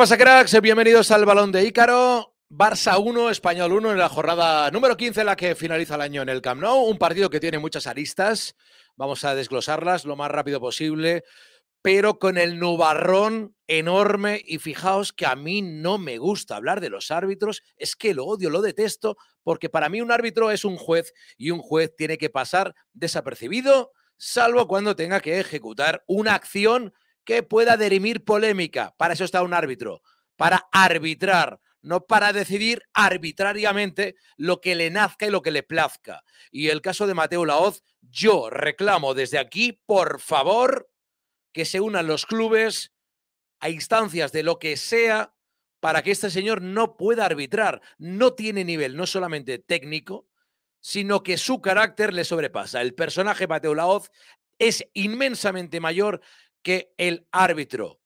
pasa, cracks? Eh, bienvenidos al Balón de Ícaro. Barça 1, Español 1 en la jornada número 15, la que finaliza el año en el Camp Nou. Un partido que tiene muchas aristas. Vamos a desglosarlas lo más rápido posible, pero con el nubarrón enorme. Y fijaos que a mí no me gusta hablar de los árbitros. Es que lo odio, lo detesto, porque para mí un árbitro es un juez y un juez tiene que pasar desapercibido, salvo cuando tenga que ejecutar una acción pueda derimir polémica. Para eso está un árbitro, para arbitrar, no para decidir arbitrariamente lo que le nazca y lo que le plazca. Y el caso de Mateo Laoz, yo reclamo desde aquí, por favor, que se unan los clubes a instancias de lo que sea para que este señor no pueda arbitrar. No tiene nivel, no solamente técnico, sino que su carácter le sobrepasa. El personaje Mateo Laoz es inmensamente mayor que el árbitro.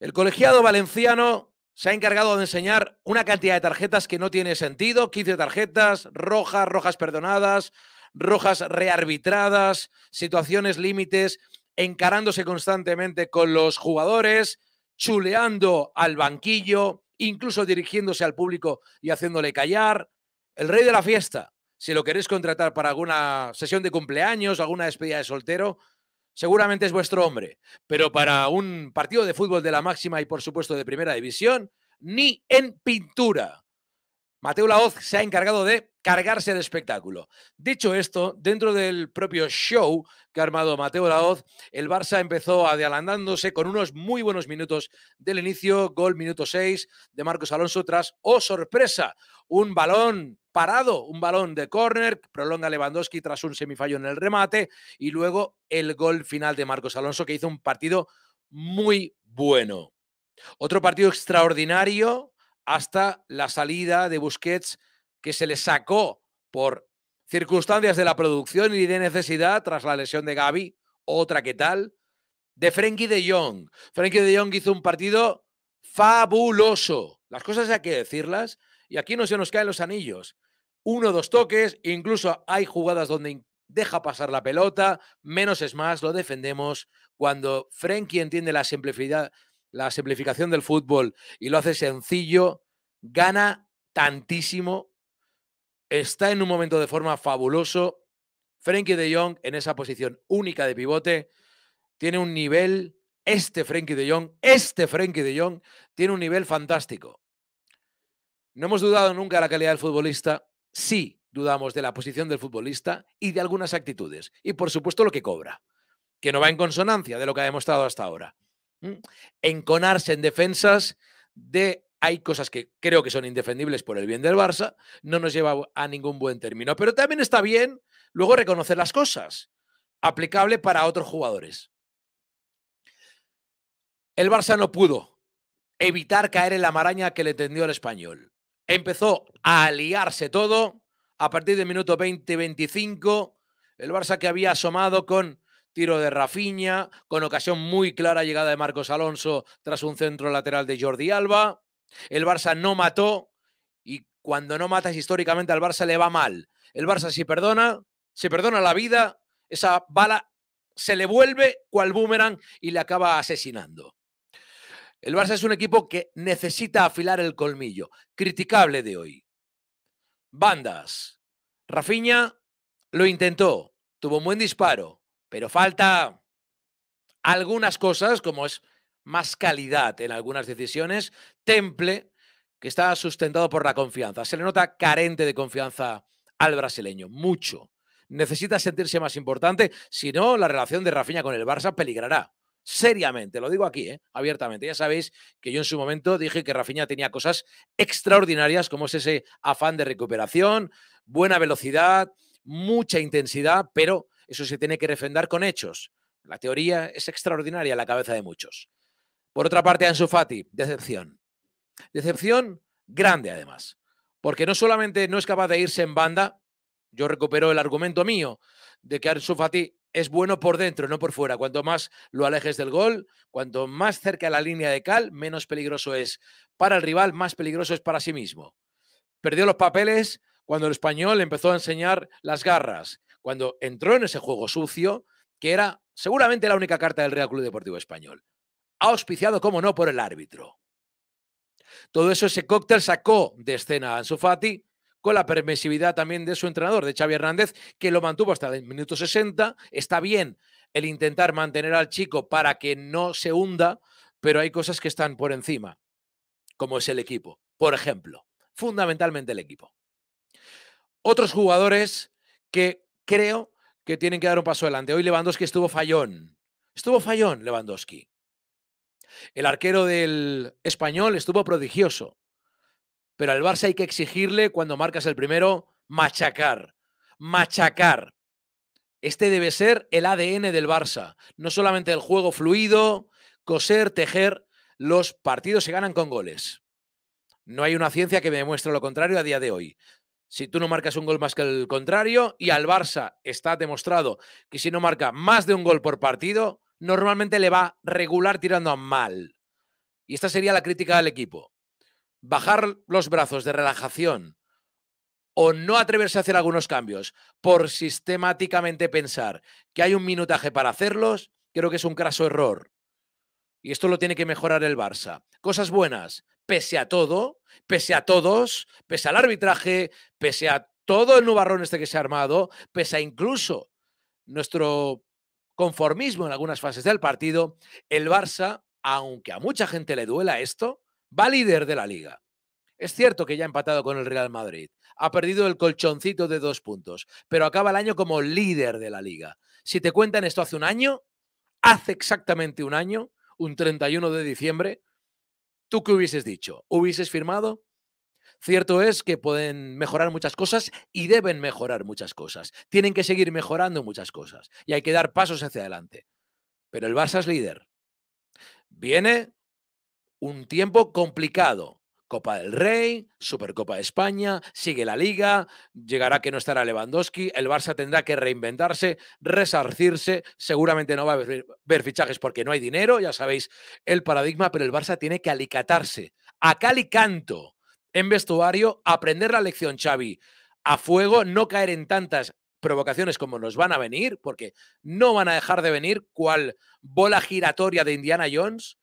El colegiado valenciano se ha encargado de enseñar una cantidad de tarjetas que no tiene sentido, 15 tarjetas, rojas, rojas perdonadas, rojas rearbitradas, situaciones límites, encarándose constantemente con los jugadores, chuleando al banquillo, incluso dirigiéndose al público y haciéndole callar. El rey de la fiesta, si lo queréis contratar para alguna sesión de cumpleaños, alguna despedida de soltero, seguramente es vuestro hombre, pero para un partido de fútbol de la máxima y por supuesto de primera división, ni en pintura. Mateo Laoz se ha encargado de cargarse el espectáculo. Dicho esto, dentro del propio show que ha armado Mateo Laoz, el Barça empezó adelantándose con unos muy buenos minutos del inicio, gol minuto 6 de Marcos Alonso tras, oh sorpresa, un balón parado, un balón de córner, prolonga Lewandowski tras un semifallo en el remate y luego el gol final de Marcos Alonso que hizo un partido muy bueno. Otro partido extraordinario hasta la salida de Busquets que se le sacó por Circunstancias de la producción y de necesidad tras la lesión de Gaby, otra que tal. De Frenkie de Jong. Frenkie de Jong hizo un partido fabuloso. Las cosas hay que decirlas y aquí no se nos caen los anillos. Uno, dos toques, incluso hay jugadas donde deja pasar la pelota, menos es más, lo defendemos. Cuando Frenkie entiende la, la simplificación del fútbol y lo hace sencillo, gana tantísimo está en un momento de forma fabuloso. Frenkie de Jong en esa posición única de pivote tiene un nivel, este Frenkie de Jong, este Frenkie de Jong tiene un nivel fantástico. No hemos dudado nunca de la calidad del futbolista, sí dudamos de la posición del futbolista y de algunas actitudes, y por supuesto lo que cobra, que no va en consonancia de lo que ha demostrado hasta ahora. Enconarse en defensas de hay cosas que creo que son indefendibles por el bien del Barça, no nos lleva a ningún buen término. Pero también está bien luego reconocer las cosas, aplicable para otros jugadores. El Barça no pudo evitar caer en la maraña que le tendió el español. Empezó a aliarse todo a partir del minuto 20-25. El Barça que había asomado con tiro de Rafiña, con ocasión muy clara llegada de Marcos Alonso tras un centro lateral de Jordi Alba el Barça no mató y cuando no matas históricamente al Barça le va mal. El Barça si perdona, se perdona la vida, esa bala se le vuelve cual boomerang y le acaba asesinando. El Barça es un equipo que necesita afilar el colmillo. Criticable de hoy. Bandas. Rafiña lo intentó, tuvo un buen disparo, pero falta algunas cosas, como es más calidad en algunas decisiones, temple, que está sustentado por la confianza. Se le nota carente de confianza al brasileño, mucho. Necesita sentirse más importante, si no, la relación de Rafinha con el Barça peligrará. Seriamente, lo digo aquí, ¿eh? abiertamente. Ya sabéis que yo en su momento dije que Rafinha tenía cosas extraordinarias, como es ese afán de recuperación, buena velocidad, mucha intensidad, pero eso se tiene que refrendar con hechos. La teoría es extraordinaria a la cabeza de muchos. Por otra parte, Ansu Fati, decepción. Decepción grande, además. Porque no solamente no es capaz de irse en banda, yo recupero el argumento mío de que Ansu Fati es bueno por dentro, no por fuera. Cuanto más lo alejes del gol, cuanto más cerca la línea de cal, menos peligroso es para el rival, más peligroso es para sí mismo. Perdió los papeles cuando el español empezó a enseñar las garras, cuando entró en ese juego sucio, que era seguramente la única carta del Real Club Deportivo Español auspiciado, como no, por el árbitro. Todo eso, ese cóctel sacó de escena a Ansu Fati, con la permisividad también de su entrenador, de Xavi Hernández, que lo mantuvo hasta el minuto 60. Está bien el intentar mantener al chico para que no se hunda, pero hay cosas que están por encima, como es el equipo, por ejemplo, fundamentalmente el equipo. Otros jugadores que creo que tienen que dar un paso adelante. Hoy Lewandowski estuvo fallón. Estuvo fallón Lewandowski. El arquero del español estuvo prodigioso, pero al Barça hay que exigirle cuando marcas el primero, machacar, machacar. Este debe ser el ADN del Barça, no solamente el juego fluido, coser, tejer, los partidos se ganan con goles. No hay una ciencia que me demuestre lo contrario a día de hoy. Si tú no marcas un gol más que el contrario y al Barça está demostrado que si no marca más de un gol por partido, normalmente le va regular tirando a mal. Y esta sería la crítica del equipo. Bajar los brazos de relajación o no atreverse a hacer algunos cambios por sistemáticamente pensar que hay un minutaje para hacerlos, creo que es un craso error. Y esto lo tiene que mejorar el Barça. Cosas buenas, pese a todo, pese a todos, pese al arbitraje, pese a todo el nubarrón este que se ha armado, pese a incluso nuestro conformismo en algunas fases del partido, el Barça, aunque a mucha gente le duela esto, va líder de la liga. Es cierto que ya ha empatado con el Real Madrid, ha perdido el colchoncito de dos puntos, pero acaba el año como líder de la liga. Si te cuentan esto hace un año, hace exactamente un año, un 31 de diciembre, ¿tú qué hubieses dicho? ¿Hubieses firmado? Cierto es que pueden mejorar muchas cosas y deben mejorar muchas cosas. Tienen que seguir mejorando muchas cosas y hay que dar pasos hacia adelante. Pero el Barça es líder. Viene un tiempo complicado. Copa del Rey, Supercopa de España, sigue la liga, llegará que no estará Lewandowski, el Barça tendrá que reinventarse, resarcirse, seguramente no va a haber fichajes porque no hay dinero, ya sabéis el paradigma, pero el Barça tiene que alicatarse, a cal y canto, en vestuario, aprender la lección, Xavi, a fuego, no caer en tantas provocaciones como nos van a venir, porque no van a dejar de venir, cual bola giratoria de Indiana Jones.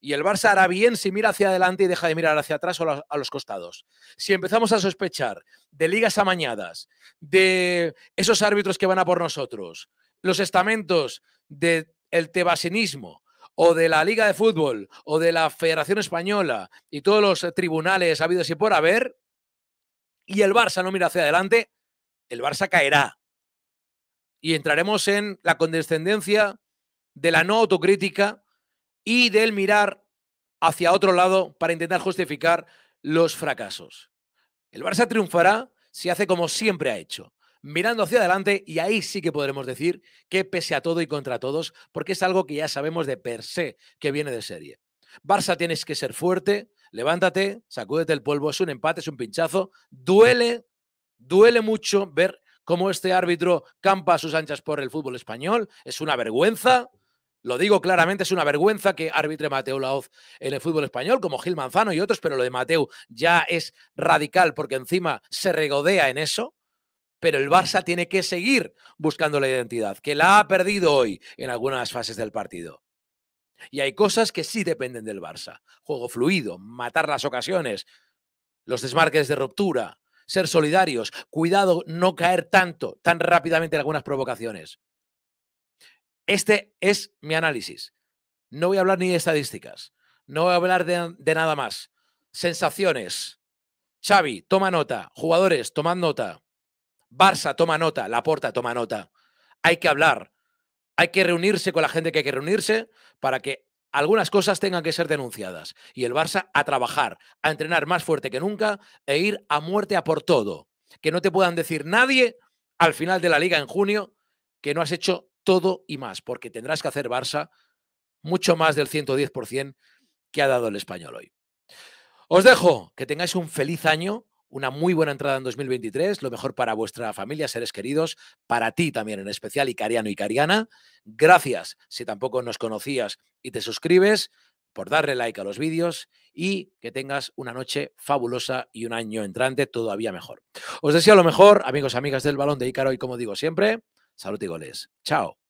Y el Barça hará bien si mira hacia adelante y deja de mirar hacia atrás o a los costados. Si empezamos a sospechar de ligas amañadas, de esos árbitros que van a por nosotros, los estamentos del tebasinismo, o de la Liga de Fútbol o de la Federación Española y todos los eh, tribunales habidos y por haber, y el Barça no mira hacia adelante, el Barça caerá. Y entraremos en la condescendencia de la no autocrítica y del mirar hacia otro lado para intentar justificar los fracasos. El Barça triunfará si hace como siempre ha hecho, mirando hacia adelante y ahí sí que podremos decir que pese a todo y contra todos, porque es algo que ya sabemos de per se que viene de serie. Barça tienes que ser fuerte, levántate, sacúdete el polvo, es un empate, es un pinchazo, duele, duele mucho ver cómo este árbitro campa a sus anchas por el fútbol español, es una vergüenza, lo digo claramente, es una vergüenza que árbitre Mateo Laoz en el fútbol español, como Gil Manzano y otros, pero lo de Mateo ya es radical porque encima se regodea en eso pero el Barça tiene que seguir buscando la identidad, que la ha perdido hoy en algunas fases del partido. Y hay cosas que sí dependen del Barça. Juego fluido, matar las ocasiones, los desmarques de ruptura, ser solidarios, cuidado no caer tanto, tan rápidamente en algunas provocaciones. Este es mi análisis. No voy a hablar ni de estadísticas, no voy a hablar de, nada más. Sensaciones. Xavi, toma nota. Jugadores, tomad nota. Barça, toma nota. la porta toma nota. Hay que hablar. Hay que reunirse con la gente que hay que reunirse para que algunas cosas tengan que ser denunciadas. Y el Barça a trabajar, a entrenar más fuerte que nunca e ir a muerte a por todo. Que no te puedan decir nadie al final de la liga en junio que no has hecho todo y más, porque tendrás que hacer Barça mucho más del 110% que ha dado el español hoy. Os dejo, que tengáis un feliz año una muy buena entrada en 2023, lo mejor para vuestra familia, seres queridos, para ti también en especial, Icariano y Cariana. Gracias si tampoco nos conocías y te suscribes, por darle like a los vídeos y que tengas una noche fabulosa y un año entrante todavía mejor. Os deseo lo mejor, amigos, amigas del balón de Icaro y como digo siempre, salud y goles. Chao.